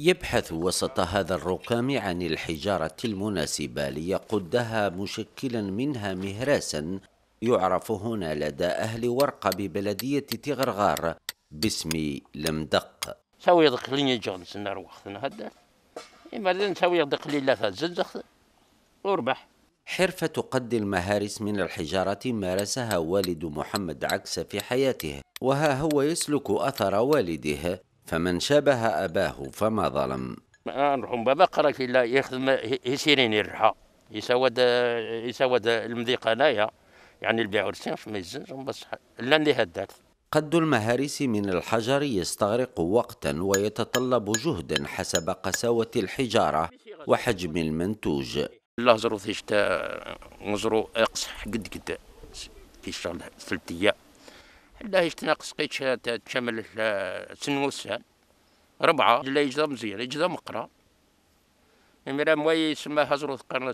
يبحث وسط هذا الركام عن الحجارة المناسبة ليقدها مشكلا منها مهراسا يعرف هنا لدى أهل ورقة ببلدية تغرغار باسم لمدق سوي يدق لين يجغل سنة روخنا هذا إما نسوي يدق لي لا زنزخ وربح حرفة قد المهارس من الحجارة مارسها والد محمد عكس في حياته وها هو يسلك أثر والده فمن شبه أباه فما ظلم نروحوا نعم، بابا قرا كي لا يخدم يسيرين الرحى يسود يسود المذيق انايا يعني البيع والسين ما يزنش بصح اللي هدات قد المهارس من الحجر يستغرق وقتا ويتطلب جهدا حسب قساوة الحجارة وحجم المنتوج الله زرو شتاء نزرو اقصح قد قد في الشغل ثلاث ايام لا يشتنقص قيتش تشمل سن ربعة لا يجدا مزيان يجدا مقرا مرا موي يسمى هزرو قرن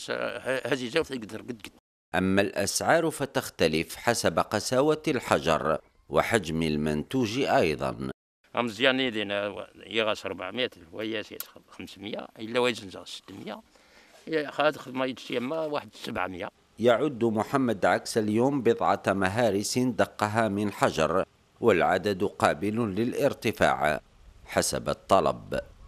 هزيزة وتقدر قد قد أما الأسعار فتختلف حسب قساوة الحجر وحجم المنتوج أيضا مزيان يدينا يغاس 400 ويا 500 إلا ويزنزا 600 خاد خدمة يتسيما واحد 700 يعد محمد عكس اليوم بضعة مهارس دقها من حجر والعدد قابل للارتفاع حسب الطلب